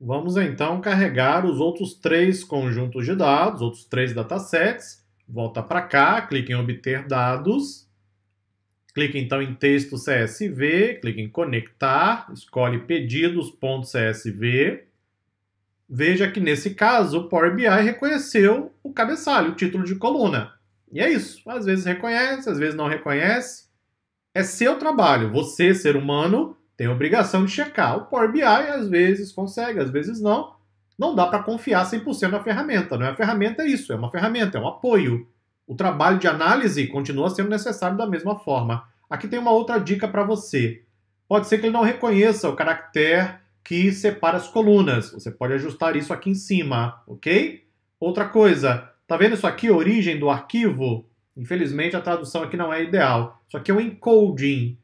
Vamos então carregar os outros três conjuntos de dados, outros três datasets. Volta para cá, clique em obter dados. Clique então em texto CSV, clique em conectar, escolhe pedidos.csv. Veja que nesse caso o Power BI reconheceu o cabeçalho, o título de coluna. E é isso. Às vezes reconhece, às vezes não reconhece. É seu trabalho, você, ser humano, tem a obrigação de checar. O Power BI às vezes consegue, às vezes não. Não dá para confiar 100% na ferramenta, não é? A ferramenta é isso, é uma ferramenta, é um apoio. O trabalho de análise continua sendo necessário da mesma forma. Aqui tem uma outra dica para você. Pode ser que ele não reconheça o caractere que separa as colunas. Você pode ajustar isso aqui em cima, ok? Outra coisa, tá vendo isso aqui, origem do arquivo? Infelizmente a tradução aqui não é ideal. Isso aqui é um encoding.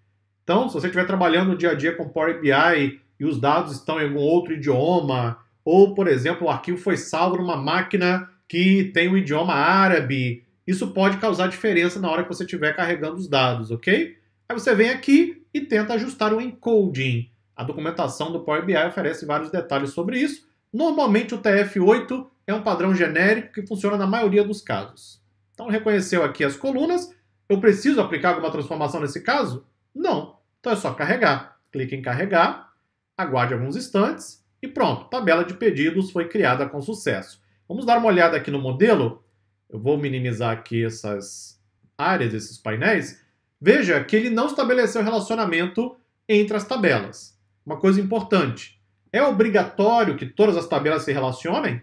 Então, se você estiver trabalhando no dia a dia com Power BI e os dados estão em algum outro idioma, ou, por exemplo, o arquivo foi salvo numa máquina que tem o um idioma árabe, isso pode causar diferença na hora que você estiver carregando os dados, ok? Aí você vem aqui e tenta ajustar o encoding. A documentação do Power BI oferece vários detalhes sobre isso. Normalmente o TF8 é um padrão genérico que funciona na maioria dos casos. Então reconheceu aqui as colunas. Eu preciso aplicar alguma transformação nesse caso? Não. Então é só carregar. Clique em carregar, aguarde alguns instantes e pronto, tabela de pedidos foi criada com sucesso. Vamos dar uma olhada aqui no modelo. Eu vou minimizar aqui essas áreas, esses painéis. Veja que ele não estabeleceu relacionamento entre as tabelas. Uma coisa importante, é obrigatório que todas as tabelas se relacionem?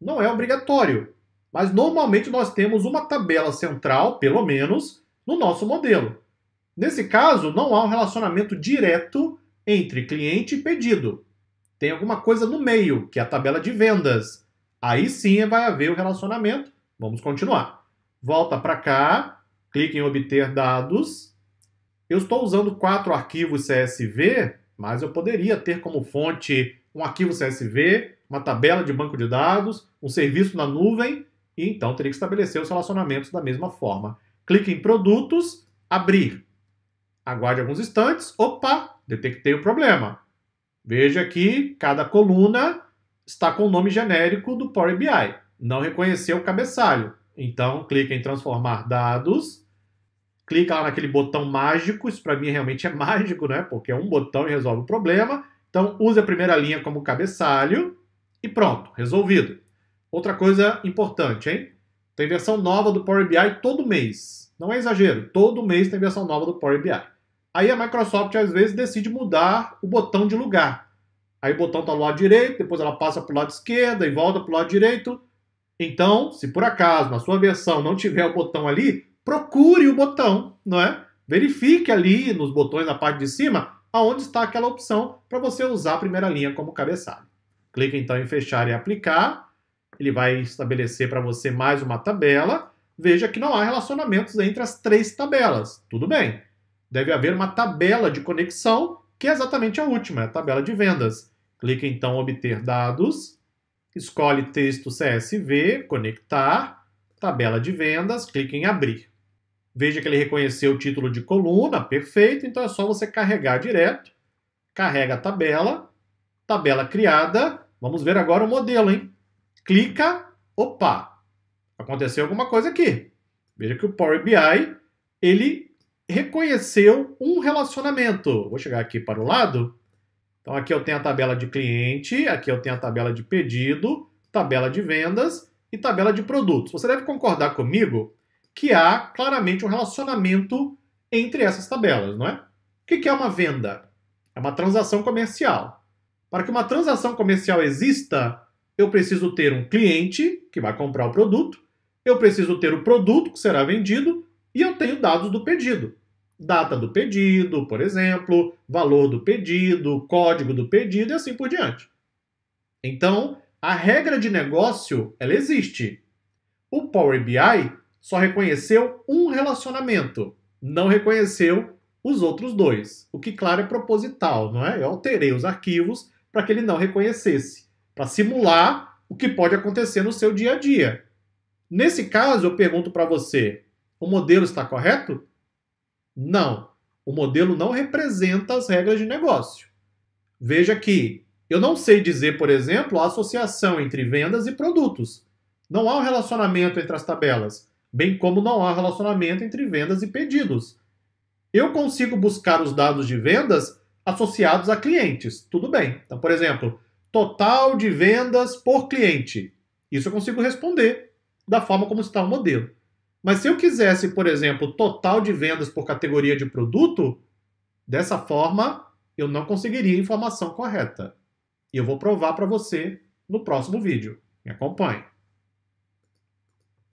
Não é obrigatório, mas normalmente nós temos uma tabela central, pelo menos, no nosso modelo. Nesse caso, não há um relacionamento direto entre cliente e pedido. Tem alguma coisa no meio, que é a tabela de vendas. Aí sim vai haver o relacionamento. Vamos continuar. Volta para cá, clique em obter dados. Eu estou usando quatro arquivos CSV, mas eu poderia ter como fonte um arquivo CSV, uma tabela de banco de dados, um serviço na nuvem, e então teria que estabelecer os relacionamentos da mesma forma. Clique em produtos, abrir. Aguarde alguns instantes. Opa, detectei o problema. Veja que cada coluna está com o nome genérico do Power BI. Não reconheceu o cabeçalho. Então, clica em transformar dados. Clica lá naquele botão mágico. Isso para mim realmente é mágico, né? Porque é um botão e resolve o problema. Então, use a primeira linha como cabeçalho e pronto, resolvido. Outra coisa importante, hein? Tem versão nova do Power BI todo mês. Não é exagero, todo mês tem versão nova do Power BI. Aí a Microsoft às vezes decide mudar o botão de lugar. Aí o botão está do lado direito, depois ela passa para o lado esquerdo e volta para o lado direito. Então, se por acaso na sua versão não tiver o botão ali, procure o botão, não é? Verifique ali nos botões na parte de cima aonde está aquela opção para você usar a primeira linha como cabeçalho. Clique então em fechar e aplicar. Ele vai estabelecer para você mais uma tabela. Veja que não há relacionamentos entre as três tabelas. Tudo bem deve haver uma tabela de conexão, que é exatamente a última, é a tabela de vendas. Clique então obter dados, escolhe texto CSV, conectar, tabela de vendas, clique em abrir. Veja que ele reconheceu o título de coluna, perfeito, então é só você carregar direto. Carrega a tabela, tabela criada, vamos ver agora o modelo, hein? Clica, opa, aconteceu alguma coisa aqui. Veja que o Power BI, ele reconheceu um relacionamento. Vou chegar aqui para o lado. Então aqui eu tenho a tabela de cliente, aqui eu tenho a tabela de pedido, tabela de vendas e tabela de produtos. Você deve concordar comigo que há claramente um relacionamento entre essas tabelas, não é? O que é uma venda? É uma transação comercial. Para que uma transação comercial exista, eu preciso ter um cliente que vai comprar o produto, eu preciso ter o produto que será vendido e eu tenho dados do pedido. Data do pedido, por exemplo, valor do pedido, código do pedido e assim por diante. Então, a regra de negócio, ela existe. O Power BI só reconheceu um relacionamento, não reconheceu os outros dois. O que, claro, é proposital, não é? Eu alterei os arquivos para que ele não reconhecesse, para simular o que pode acontecer no seu dia a dia. Nesse caso, eu pergunto para você: o modelo está correto? Não. O modelo não representa as regras de negócio. Veja que eu não sei dizer, por exemplo, a associação entre vendas e produtos. Não há um relacionamento entre as tabelas, bem como não há relacionamento entre vendas e pedidos. Eu consigo buscar os dados de vendas associados a clientes. Tudo bem. Então, por exemplo, total de vendas por cliente. Isso eu consigo responder da forma como está o modelo. Mas se eu quisesse, por exemplo, total de vendas por categoria de produto, dessa forma eu não conseguiria a informação correta. E eu vou provar para você no próximo vídeo. Me acompanhe.